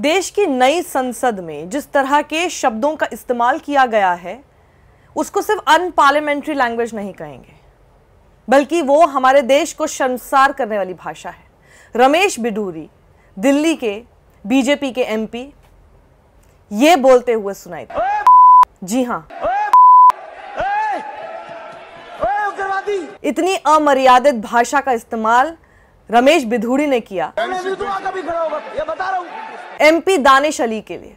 देश की नई संसद में जिस तरह के शब्दों का इस्तेमाल किया गया है उसको सिर्फ अनपार्लियामेंट्री लैंग्वेज नहीं कहेंगे बल्कि वो हमारे देश को शर्मसार करने वाली भाषा है रमेश बिडूरी दिल्ली के बीजेपी के एमपी ये बोलते हुए सुनाई दे जी हाँ इतनी अमर्यादित भाषा का इस्तेमाल रमेश बिधूड़ी ने किया एमपी दानिश अली के लिए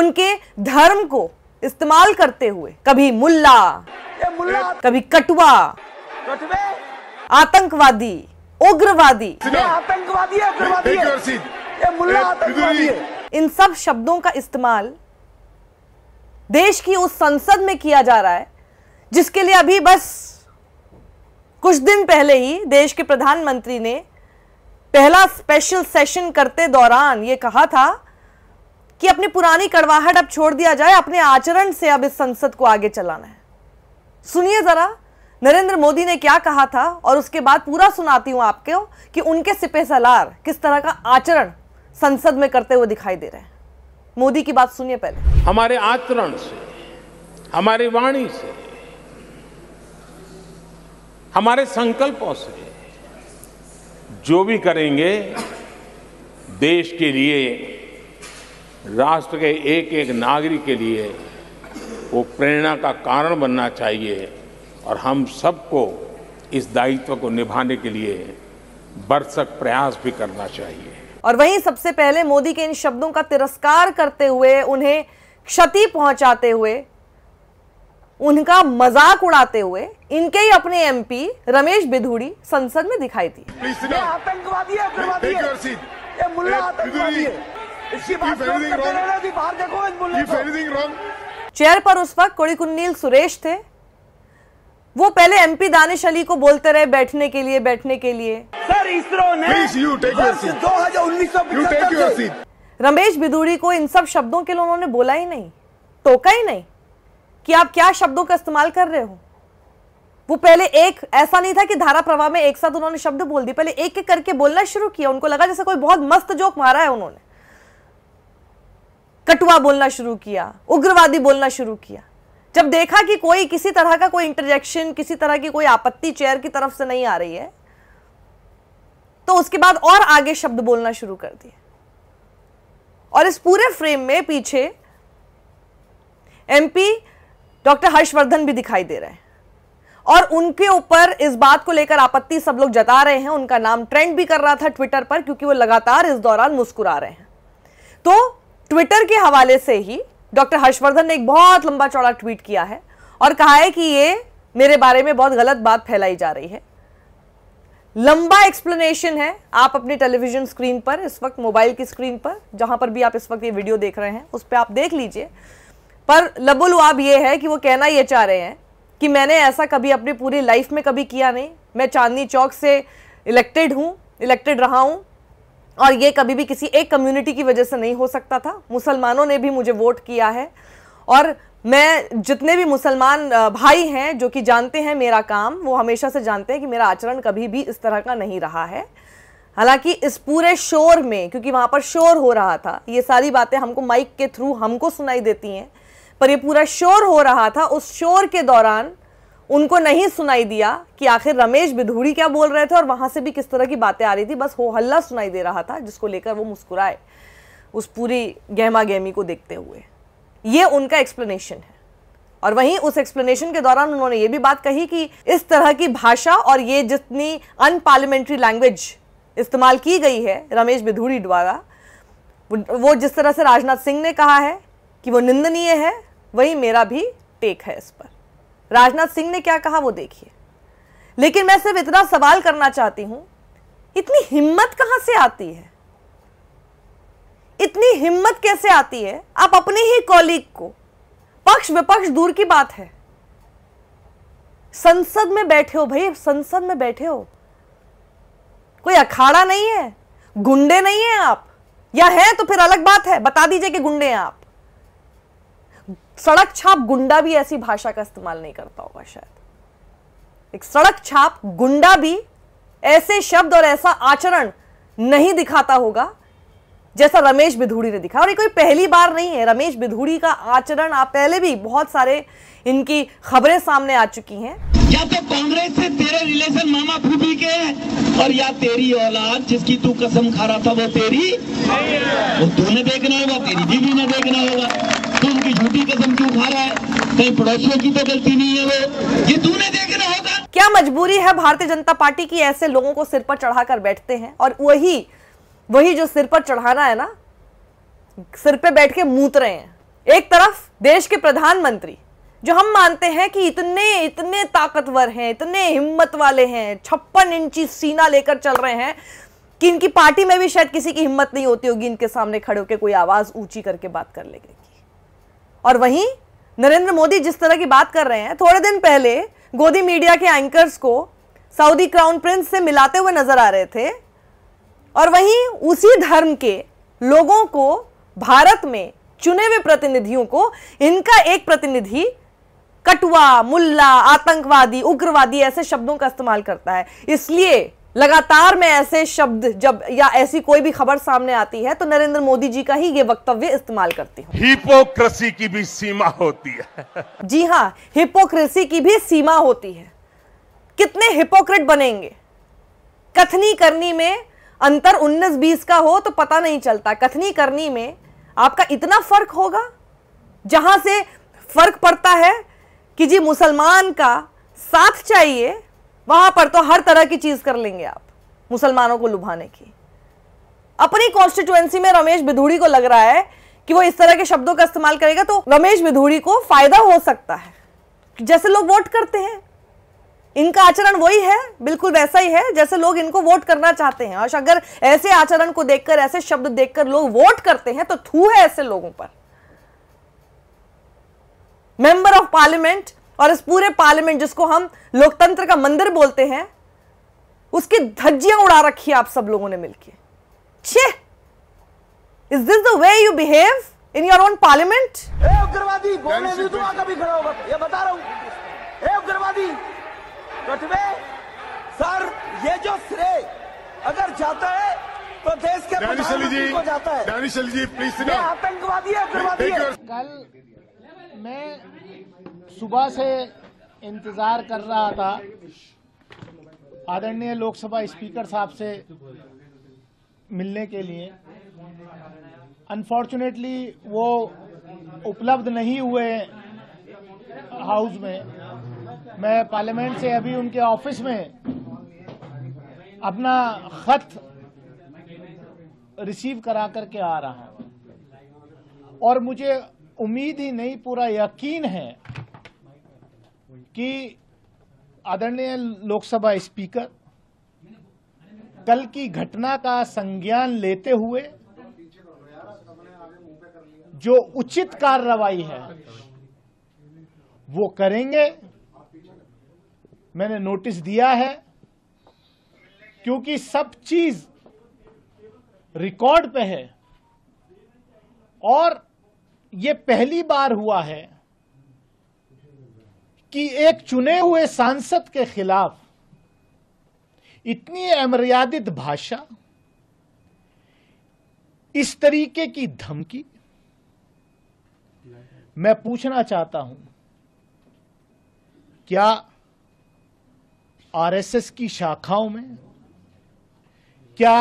उनके धर्म को इस्तेमाल करते हुए कभी मुल्ला, मुल्ला। कभी कटुआ आतंकवादी उग्रवादी आतंकवादी आतंकवादी इन सब शब्दों का इस्तेमाल देश की उस संसद में किया जा रहा है जिसके लिए अभी बस कुछ दिन पहले ही देश के प्रधानमंत्री ने पहला स्पेशल सेशन करते दौरान ये कहा था कि अपनी पुरानी कड़वाहट अब छोड़ दिया जाए अपने आचरण से अब इस संसद को आगे चलाना है सुनिए जरा नरेंद्र मोदी ने क्या कहा था और उसके बाद पूरा सुनाती हूं आपको कि उनके सिपे सलार किस तरह का आचरण संसद में करते हुए दिखाई दे रहे हैं मोदी की बात सुनिए पहले हमारे आचरण से हमारी वाणी से हमारे संकल्पों से जो भी करेंगे देश के लिए राष्ट्र के एक एक नागरिक के लिए वो प्रेरणा का कारण बनना चाहिए और हम सबको इस दायित्व को निभाने के लिए बरसक प्रयास भी करना चाहिए और वहीं सबसे पहले मोदी के इन शब्दों का तिरस्कार करते हुए उन्हें क्षति पहुंचाते हुए उनका मजाक उड़ाते हुए इनके ही अपने एमपी रमेश बिधूड़ी संसद में दिखाई दी आतंकवादी चेयर पर उस वक्त कोड़ीकुन्नील सुरेश थे वो पहले एमपी दानिश अली को बोलते रहे बैठने के लिए बैठने के लिए सर इसरो ने दो हजार रमेश बिदूड़ी को इन सब शब्दों के लिए उन्होंने बोला ही नहीं टोका ही नहीं कि आप क्या शब्दों का इस्तेमाल कर रहे हो वो पहले एक ऐसा नहीं था कि धारा प्रवाह में एक साथ उन्होंने शब्द बोल दिए पहले एक एक करके बोलना शुरू किया उनको लगा जैसे कोई बहुत मस्त जोक मारा है उन्होंने कटुआ बोलना शुरू किया उग्रवादी बोलना शुरू किया जब देखा कि कोई किसी तरह का कोई इंटरजेक्शन किसी तरह की कोई आपत्ति चेयर की तरफ से नहीं आ रही है तो उसके बाद और आगे शब्द बोलना शुरू कर दिए और इस पूरे फ्रेम में पीछे एमपी डॉक्टर हर्षवर्धन भी दिखाई दे रहे हैं और उनके ऊपर इस बात को लेकर आपत्ति सब लोग जता रहे हैं उनका नाम ट्रेंड भी कर रहा था ट्विटर पर क्योंकि वो लगातार इस दौरान मुस्कुरा रहे हैं तो ट्विटर के हवाले से ही डॉक्टर हर्षवर्धन ने एक बहुत लंबा चौड़ा ट्वीट किया है और कहा है कि ये मेरे बारे में बहुत गलत बात फैलाई जा रही है लंबा एक्सप्लेनेशन है आप अपने टेलीविजन स्क्रीन पर इस वक्त मोबाइल की स्क्रीन पर जहां पर भी आप इस वक्त ये वीडियो देख रहे हैं उस पर आप देख लीजिए पर लबुलवाब ये है कि वो कहना ये चाह रहे हैं कि मैंने ऐसा कभी अपनी पूरी लाइफ में कभी किया नहीं मैं चांदनी चौक से इलेक्टेड हूँ इलेक्टेड रहा हूँ और ये कभी भी किसी एक कम्युनिटी की वजह से नहीं हो सकता था मुसलमानों ने भी मुझे वोट किया है और मैं जितने भी मुसलमान भाई हैं जो कि जानते हैं मेरा काम वो हमेशा से जानते हैं कि मेरा आचरण कभी भी इस तरह का नहीं रहा है हालांकि इस पूरे शोर में क्योंकि वहाँ पर शोर हो रहा था ये सारी बातें हमको माइक के थ्रू हमको सुनाई देती हैं पर ये पूरा शोर हो रहा था उस शोर के दौरान उनको नहीं सुनाई दिया कि आखिर रमेश बिधूड़ी क्या बोल रहे थे और वहां से भी किस तरह की बातें आ रही थी बस हो हल्ला सुनाई दे रहा था जिसको लेकर वो मुस्कुराए उस पूरी गहमा गहमी को देखते हुए ये उनका एक्सप्लेनेशन है और वहीं उस एक्सप्लेनेशन के दौरान उन्होंने ये भी बात कही कि इस तरह की भाषा और ये जितनी अनपार्लियामेंट्री लैंग्वेज इस्तेमाल की गई है रमेश बिधूड़ी द्वारा वो जिस तरह से राजनाथ सिंह ने कहा है कि वो निंदनीय है वही मेरा भी टेक है इस पर राजनाथ सिंह ने क्या कहा वो देखिए लेकिन मैं सिर्फ इतना सवाल करना चाहती हूं इतनी हिम्मत कहां से आती है इतनी हिम्मत कैसे आती है आप अपने ही कॉलीग को पक्ष विपक्ष दूर की बात है संसद में बैठे हो भाई संसद में बैठे हो कोई अखाड़ा नहीं है गुंडे नहीं है आप या है तो फिर अलग बात है बता दीजिए कि गुंडे हैं आप सड़क छाप गुंडा भी ऐसी भाषा का इस्तेमाल नहीं करता होगा शायद एक सड़क छाप गुंडा भी ऐसे शब्द और ऐसा आचरण नहीं दिखाता होगा जैसा रमेश बिधूड़ी ने दिखा और ये कोई पहली बार नहीं है रमेश बिधूड़ी का आचरण आप पहले भी बहुत सारे इनकी खबरें सामने आ चुकी हैं या तो कांग्रेस से तेरे रिलेशन मामा फूफी के और या तेरी औलाद जिसकी तू कसम खा रहा था वो तेरी वो तूने देखना होगा तेरी बीबी ने देखना होगा की झूठी कसम क्यों खा रहा है कहीं पड़ोसियों की तो गलती नहीं है वो ये तूने देखना होगा क्या मजबूरी है भारतीय जनता पार्टी की ऐसे लोगों को सिर पर चढ़ाकर बैठते हैं और वही वही जो सिर पर चढ़ाना है ना सिर पे बैठ के मूत रहे हैं एक तरफ देश के प्रधानमंत्री जो हम मानते हैं कि इतने इतने ताकतवर हैं इतने हिम्मत वाले हैं छप्पन इंची सीना लेकर चल रहे हैं कि इनकी पार्टी में भी शायद किसी की हिम्मत नहीं होती होगी इनके सामने खड़े होकर कोई आवाज़ ऊंची करके बात कर लेगी और वहीं नरेंद्र मोदी जिस तरह की बात कर रहे हैं थोड़े दिन पहले गोदी मीडिया के एंकर्स को सऊदी क्राउन प्रिंस से मिलाते हुए नजर आ रहे थे और वहीं उसी धर्म के लोगों को भारत में चुने हुए प्रतिनिधियों को इनका एक प्रतिनिधि कटुआ मुल्ला आतंकवादी उग्रवादी ऐसे शब्दों का इस्तेमाल करता है इसलिए लगातार में ऐसे शब्द जब या ऐसी कोई भी खबर सामने आती है तो नरेंद्र मोदी जी का ही ये वक्तव्य इस्तेमाल करती हूँ हिपोक्रेसी की भी सीमा होती है जी हाँ हिपोक्रेसी की भी सीमा होती है कितने हिपोक्रेट बनेंगे कथनी करनी में अंतर 19-20 का हो तो पता नहीं चलता कथनी करनी में आपका इतना फर्क होगा जहां से फर्क पड़ता है कि जी मुसलमान का साथ चाहिए वहां पर तो हर तरह की चीज कर लेंगे आप मुसलमानों को लुभाने की अपनी कॉन्स्टिट्युएंसी में रमेश बिधूड़ी को लग रहा है कि वो इस तरह के शब्दों का इस्तेमाल करेगा तो रमेश बिधूड़ी को फायदा हो सकता है जैसे लोग वोट करते हैं इनका आचरण वही है बिल्कुल वैसा ही है जैसे लोग इनको वोट करना चाहते हैं और अगर ऐसे आचरण को देखकर ऐसे शब्द देखकर लोग वोट करते हैं तो थू है ऐसे लोगों पर मेंबर ऑफ पार्लियामेंट और इस पूरे पार्लियामेंट जिसको हम लोकतंत्र का मंदिर बोलते हैं उसकी धज्जियां उड़ा रखी है आप सब लोगों ने मिलकर छे is this the way you behave in your own parliament उग्रवादी बोलने भी तो आगे भी खड़ा होगा ये बता रहा हूं उग्रवादी कटवे सर ये जो श्रेय अगर जाता है तो देश के प्रधानमंत्री को जाता है जी प्लीज आतंकवादी है उग्रवादी है कल मैं सुबह से इंतज़ार कर रहा था आदरणीय लोकसभा स्पीकर साहब से मिलने के लिए अनफॉर्चुनेटली वो उपलब्ध नहीं हुए हाउस में मैं पार्लियामेंट से अभी उनके ऑफिस में अपना खत रिसीव करा करके आ रहा हूं और मुझे उम्मीद ही नहीं पूरा यकीन है कि आदरणीय लोकसभा स्पीकर कल की घटना का संज्ञान लेते हुए जो उचित कार्रवाई है वो करेंगे मैंने नोटिस दिया है क्योंकि सब चीज रिकॉर्ड पे है और ये पहली बार हुआ है कि एक चुने हुए सांसद के खिलाफ इतनी अमर्यादित भाषा इस तरीके की धमकी मैं पूछना चाहता हूं क्या आरएसएस की शाखाओं में क्या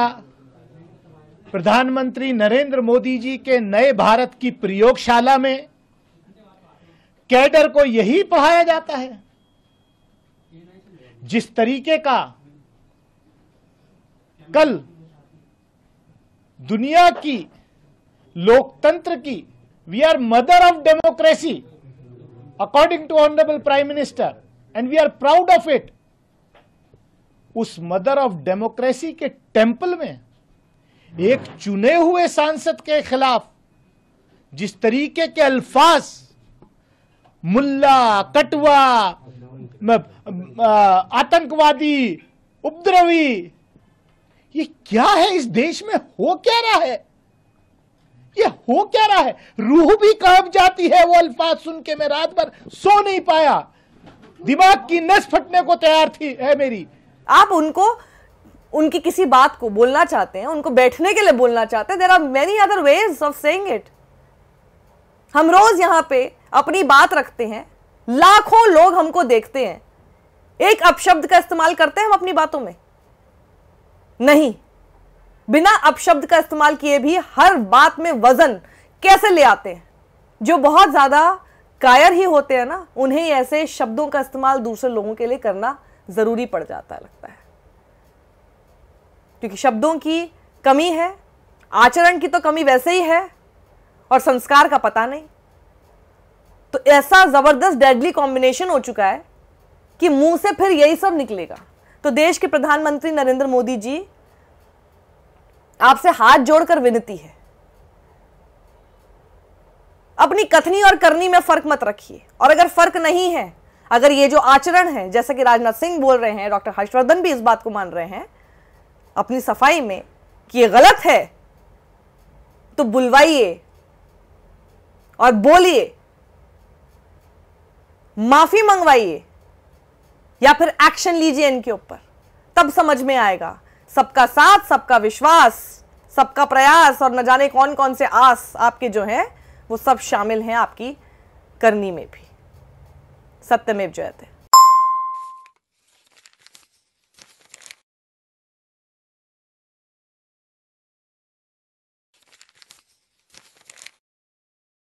प्रधानमंत्री नरेंद्र मोदी जी के नए भारत की प्रयोगशाला में कैडर को यही पढ़ाया जाता है जिस तरीके का कल दुनिया की लोकतंत्र की we are mother of democracy according to honourable prime minister and we are proud of it उस मदर ऑफ डेमोक्रेसी के टेम्पल में एक चुने हुए सांसद के खिलाफ जिस तरीके के अल्फाज मुल्ला कटवा आतंकवादी उपद्रवी ये क्या है इस देश में हो क्या रहा है ये हो क्या रहा है रूह भी कांप जाती है वो अल्फाज सुन के मैं रात भर सो नहीं पाया दिमाग की नस फटने को तैयार थी है मेरी आप उनको उनकी किसी बात को बोलना चाहते हैं उनको बैठने के लिए बोलना चाहते हैं there are many other ways of saying it हम रोज यहां पे अपनी बात रखते हैं लाखों लोग हमको देखते हैं एक अपशब्द का इस्तेमाल करते हैं हम अपनी बातों में नहीं बिना अपशब्द का इस्तेमाल किए भी हर बात में वजन कैसे ले आते हैं जो बहुत ज़्यादा कायर ही होते हैं ना उन्हें ऐसे शब्दों का इस्तेमाल दूसरे लोगों के लिए करना ज़रूरी पड़ जाता है लगता है क्योंकि शब्दों की कमी है आचरण की तो कमी वैसे ही है और संस्कार का पता नहीं तो ऐसा जबरदस्त डेडली कॉम्बिनेशन हो चुका है कि मुंह से फिर यही सब निकलेगा तो देश के प्रधानमंत्री नरेंद्र मोदी जी आपसे हाथ जोड़कर विनती है अपनी कथनी और करनी में फर्क मत रखिए और अगर फर्क नहीं है अगर ये जो आचरण है जैसा कि राजनाथ सिंह बोल रहे हैं डॉक्टर हर्षवर्धन भी इस बात को मान रहे हैं अपनी सफाई में कि ये गलत है तो बुलवाइए और बोलिए माफी मंगवाइए या फिर एक्शन लीजिए इनके ऊपर तब समझ में आएगा सबका साथ सबका विश्वास सबका प्रयास और न जाने कौन कौन से आस आपके जो हैं वो सब शामिल हैं आपकी करनी में भी सत्यमेव जयते